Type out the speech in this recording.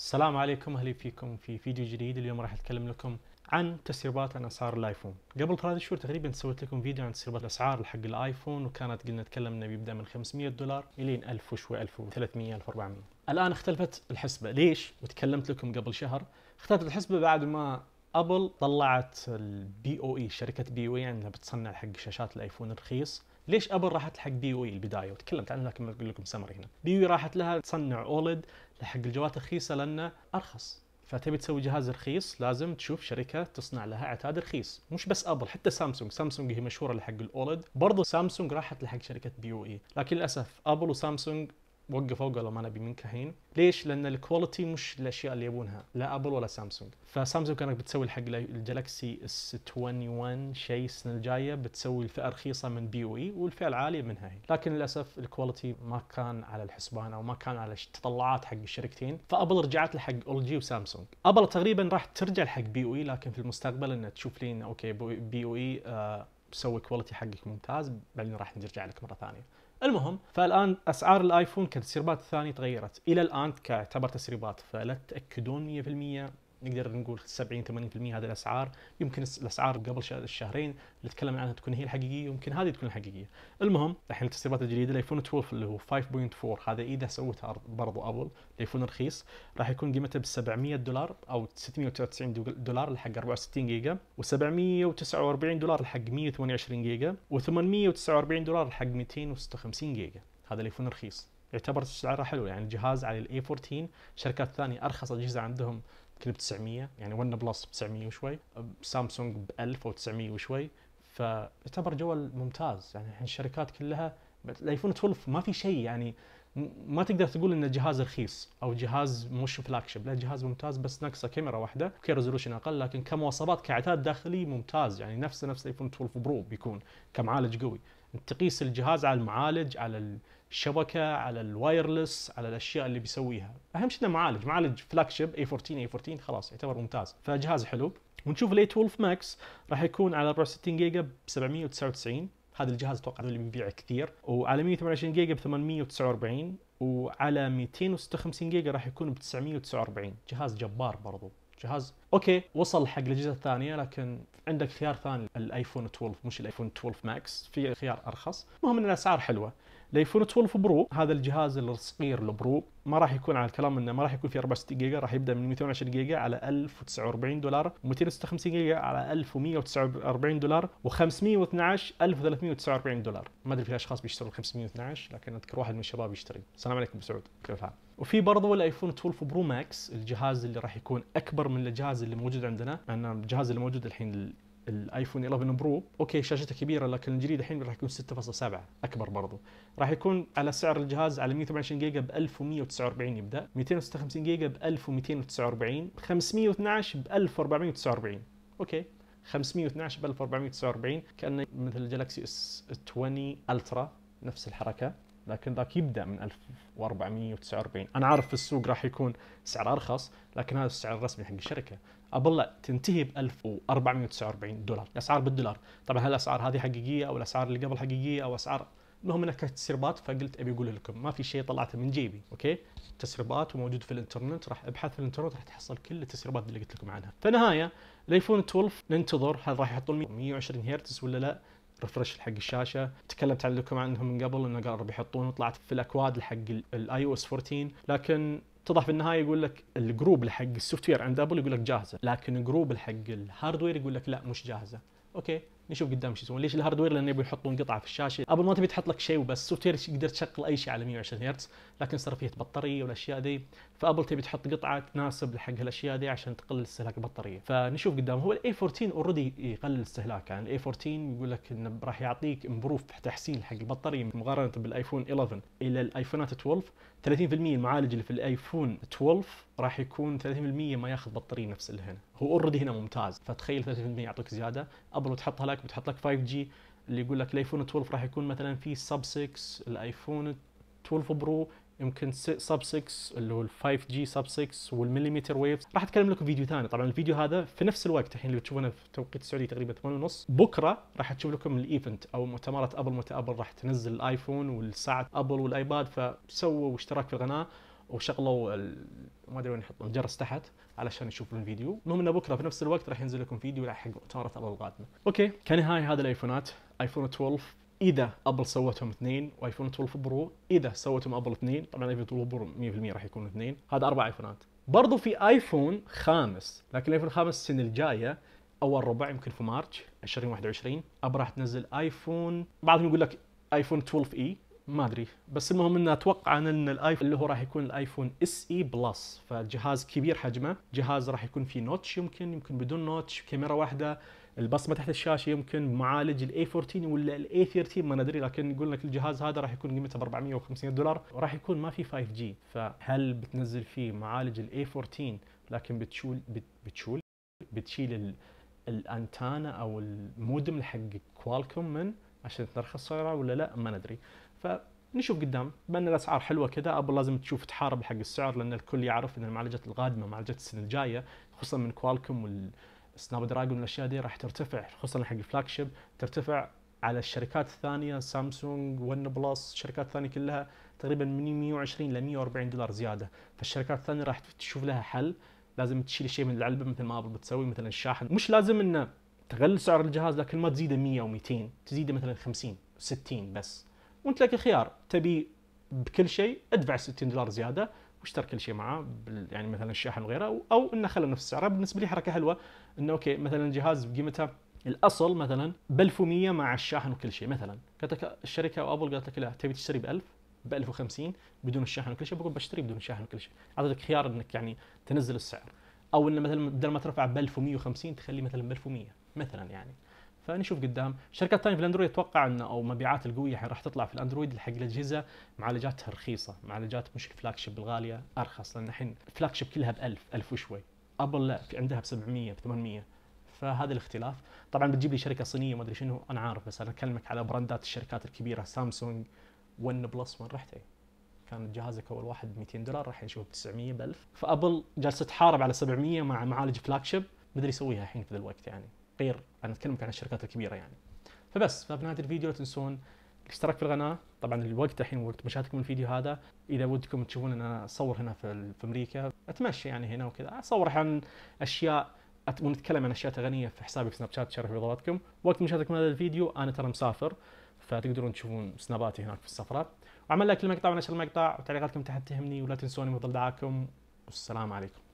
السلام عليكم اهلا فيكم في فيديو جديد اليوم راح اتكلم لكم عن تسريبات عن اسعار الايفون قبل ثلاث شهور تقريبا سويت لكم فيديو عن تسريبات الاسعار حق الايفون وكانت قلنا نتكلم انه بيبدا من 500 دولار الين 1000 وشوي 1300 1400 الان اختلفت الحسبه ليش وتكلمت لكم قبل شهر اختلفت الحسبه بعد ما ابل طلعت البي او اي e، شركه بي او اي انها بتصنع حق شاشات الايفون الرخيص ليش ابل راحت لحق بي وي e البدايه وتكلمت عنها كما اقول لكم سمري هنا بي وي e راحت لها تصنع اولد لحق الجوالات الرخيصه لانه ارخص فتبي تسوي جهاز رخيص لازم تشوف شركه تصنع لها عتاد رخيص مش بس ابل حتى سامسونج سامسونج هي مشهوره لحق الاولد برضه سامسونج راحت لحق شركه بي او اي لكن للاسف ابل وسامسونج وقفوا وقالوا ما نبي منك الحين ليش لان الكواليتي مش الاشياء اللي يبونها لا ابل ولا سامسونج فسامسونج كانت بتسوي حق الجلاكسي اس 21 شيء السنه الجايه بتسوي الفئه رخيصه من بي او اي والفئه العاليه منها هي لكن للاسف الكواليتي ما كان على الحسبان او ما كان على التطلعات حق الشركتين فابل رجعت لحق ال جي وسامسونج ابل تقريبا راح ترجع لحق بي او اي لكن في المستقبل انها تشوف لي اوكي بي او اي آه سوي كواليتي حقك ممتاز بعدين راح نرجع لك مره ثانيه المهم فالان اسعار الايفون كتسريبات الثانيه تغيرت الى الان كاعتبر تسريبات فلا تاكدون 100% نقدر نقول 70 80% هذه الاسعار يمكن الاسعار قبل الشهرين اللي تكلمنا عنها تكون هي الحقيقيه ويمكن هذه تكون الحقيقيه المهم الحين التسريبات الجديده الايفون 12 اللي هو 5.4 هذا اذا سوتها برضو ابل الايفون رخيص راح يكون قيمته ب 700 دولار او 699 دولار لحق 64 جيجا و749 دولار لحق 128 جيجا و849 دولار لحق 256 جيجا هذا الايفون رخيص يعتبر سعره حلو يعني الجهاز على الاي 14 شركات ثانيه ارخص اجهزه عندهم يمكن ب 900 يعني ون بلس ب 900 وشوي سامسونج ب 1000 او 900 وشوي فيعتبر جوال ممتاز يعني الحين الشركات كلها الايفون 12 ما في شيء يعني ما تقدر تقول انه جهاز رخيص او جهاز مش فلاج شيب لا جهاز ممتاز بس ناقصه كاميرا واحده اوكي ريزولوشن اقل لكن كمواصفات كاعتاد داخلي ممتاز يعني نفسه نفس الايفون 12 برو بيكون كمعالج قوي تقيس الجهاز على المعالج على الشبكه على الوايرلس على الاشياء اللي بيسويها اهم شيء انه معالج معالج فلاج شيب اي 14 اي 14 خلاص يعتبر ممتاز فجهاز حلو ونشوف الاي 12 ماكس راح يكون على 64 جيجا ب 799 هذا الجهاز اتوقع اللي بنبيعه كثير وعلى 128 جيجا ب 849 وعلى 256 جيجا راح يكون ب 949 جهاز جبار برضو جهاز اوكي وصل حق الاجهزه الثانيه لكن عندك خيار ثاني الايفون 12 مش الايفون 12 ماكس في خيار ارخص المهم ان الاسعار حلوه الايفون 12 برو هذا الجهاز الصغير البرو ما راح يكون على الكلام انه ما راح يكون فيه 64 جيجا راح يبدا من 220 جيجا على 1049 دولار و 256 جيجا على 1149 دولار و512 1349 دولار ما ادري في اشخاص بيشترون 512 لكن اذكر واحد من الشباب يشتري السلام عليكم سعود كيف الحال وفي برضو الايفون 12 برو ماكس الجهاز اللي راح يكون اكبر من الجهاز الجهاز اللي موجود عندنا ان الجهاز اللي موجود الحين الايفون 11 برو اوكي شاشته كبيره لكن الجديد الحين راح يكون 6.7 اكبر برضه راح يكون على سعر الجهاز على 128 جيجا ب 1149 يبدا 256 جيجا ب 1249 512 ب 1449 اوكي 512 ب 1449 كانه مثل الجلاكسي اس 20 الترا نفس الحركه لكن ذاك يبدا من 1449 انا عارف في السوق راح يكون سعر ارخص لكن هذا السعر الرسمي حق الشركه ابل تنتهي ب 1449 دولار الاسعار بالدولار طبعا هل الاسعار هذه حقيقيه او الاسعار اللي قبل حقيقيه او اسعار المهم انها كانت تسريبات فقلت ابي اقول لكم ما في شيء طلعته من جيبي اوكي تسريبات وموجود في الانترنت راح ابحث في الانترنت راح تحصل كل التسريبات اللي قلت لكم عنها فنهايه الايفون 12 ننتظر هل راح يحطون 120 هرتز ولا لا ريفرش حق الشاشه تكلمت عن لكم عنهم من قبل انه قالوا بيحطون طلعت في الاكواد حق الاي او اس 14 لكن تضح في النهايه يقول لك الجروب حق السوفت وير عند ابل يقول لك جاهزه لكن الجروب حق الهاردوير يقول لك لا مش جاهزه اوكي نشوف قدام ايش يسوون ليش الهاردوير لان يبغوا يحطون قطعه في الشاشه ابل ما تبي تحط لك شيء وبس سوفت تقدر تشغل اي شيء على 120 هرتز لكن صار فيه بطاريه والاشياء ذي فابل تبي تحط قطعه تناسب حق هالاشياء ذي عشان تقلل استهلاك البطاريه فنشوف قدام هو الاي 14 اوريدي يقلل استهلاكه يعني الاي 14 يقول لك انه راح يعطيك امبروف تحسين حق البطاريه مقارنه بالايفون 11 الى الايفونات 12 30% المعالج اللي في الايفون 12 راح يكون 30% ما ياخذ بطاريه نفس اللي هنا هو اوريدي هنا ممتاز فتخيل 30% يعطيك زياده ابل تحطها لك لك بتحط لك 5 جي اللي يقول لك الايفون 12 راح يكون مثلا في سب 6 الايفون 12 برو يمكن سب 6 اللي هو ال 5 جي سب 6 والمليمتر ويفز راح اتكلم لكم فيديو ثاني طبعا الفيديو هذا في نفس الوقت الحين اللي تشوفونه في توقيت السعوديه تقريبا 8 ونص بكره راح تشوف لكم الايفنت او مؤتمرات ابل متى ابل راح تنزل الايفون والساعه ابل والايباد فسووا اشتراك في القناه وشغلوا ما ادري وين يحطون الجرس تحت علشان يشوفون الفيديو المهم انه بكره في نفس الوقت راح ينزل لكم فيديو حق مؤتمر ابل القادمه اوكي كنهايه هذا الايفونات ايفون 12 اذا ابل سوتهم اثنين وايفون 12 برو اذا سوتهم ابل اثنين طبعا ايفون 12 برو 100% راح يكون اثنين هذا اربع ايفونات برضو في ايفون خامس لكن الايفون الخامس السنه الجايه اول ربع يمكن في مارش 2021 ابل راح تنزل ايفون بعضهم يقول لك ايفون 12 اي ما ادري بس المهم ان اتوقع ان الايفون اللي هو راح يكون الايفون اس اي بلس فجهاز كبير حجمه جهاز راح يكون فيه نوتش يمكن يمكن بدون نوتش كاميرا واحده البصمه تحت الشاشه يمكن معالج الاي 14 ولا الاي 13 ما ندري لكن يقول لك الجهاز هذا راح يكون قيمته ب 450 دولار وراح يكون ما في 5 جي فهل بتنزل فيه معالج الاي 14 لكن بتشول بتشول بتشيل الانتانا او المودم حق كوالكوم من عشان ترخص سعره ولا لا ما ندري فنشوف قدام بان الاسعار حلوه كذا ابل لازم تشوف تحارب حق السعر لان الكل يعرف ان المعالجات القادمه معالجات السنه الجايه خصوصا من كوالكم والسناب دراجون والاشياء دي راح ترتفع خصوصا حق الفلاج شيب ترتفع على الشركات الثانيه سامسونج ون بلس الشركات الثانيه كلها تقريبا من 120 ل 140 دولار زياده فالشركات الثانيه راح تشوف لها حل لازم تشيل شيء من العلبه مثل ما ابل بتسوي مثلا الشاحن مش لازم انه تغلى سعر الجهاز لكن ما تزيده 100 و200 تزيده مثلا 50 و60 بس وانت لك الخيار تبي بكل شيء ادفع 60 دولار زياده واشتر كل شيء معاه يعني مثلا الشاحن وغيره او انه خلى نفس السعر بالنسبه لي حركه حلوه انه اوكي مثلا جهاز بقيمته الاصل مثلا ب 1100 مع الشاحن وكل شيء مثلا قالت لك الشركه او ابل قالت لك لا تبي تشتري ب 1000 ب 1050 بدون الشاحن وكل شيء بقول بشتري بدون الشاحن وكل شيء اعطيتك خيار انك يعني تنزل السعر او انه مثلا بدل ما ترفع ب 1150 تخليه مثلا ب 1100 مثلا يعني فنشوف قدام شركات ثانيه في الاندرويد اتوقع انه او مبيعات القويه راح تطلع في الاندرويد حق الاجهزه معالجاتها رخيصه معالجات مش الفلاج شيب الغاليه ارخص لان الحين الفلاج شيب كلها ب 1000 1000 وشوي ابل لا عندها ب 700 ب 800 فهذا الاختلاف طبعا بتجيب لي شركه صينيه ما ادري شنو انا عارف بس انا اكلمك على براندات الشركات الكبيره سامسونج ون بلس وين رحت إيه. كان جهازك اول واحد ب 200 دولار راح نشوف ب 900 ب 1000 فابل جالسه تحارب على 700 مع معالج فلاج شيب ما ادري يسويها الحين في ذا الوقت يعني غير انا اتكلمك عن الشركات الكبيره يعني فبس فبنهايه الفيديو لا تنسون الاشتراك في القناه طبعا الوقت الحين وقت مشاهدتكم الفيديو هذا اذا ودكم تشوفون انا اصور هنا في, في امريكا اتمشى يعني هنا وكذا اصور عن اشياء ونتكلم عن اشياء تغنيه في حسابي في سناب شات تشرف بضواتكم وقت مشاهدتكم هذا الفيديو انا ترى مسافر فتقدرون تشوفون سناباتي هناك في السفره وعمل لك المقطع ونشر المقطع وتعليقاتكم تحت تهمني ولا تنسوني بفضل دعاكم والسلام عليكم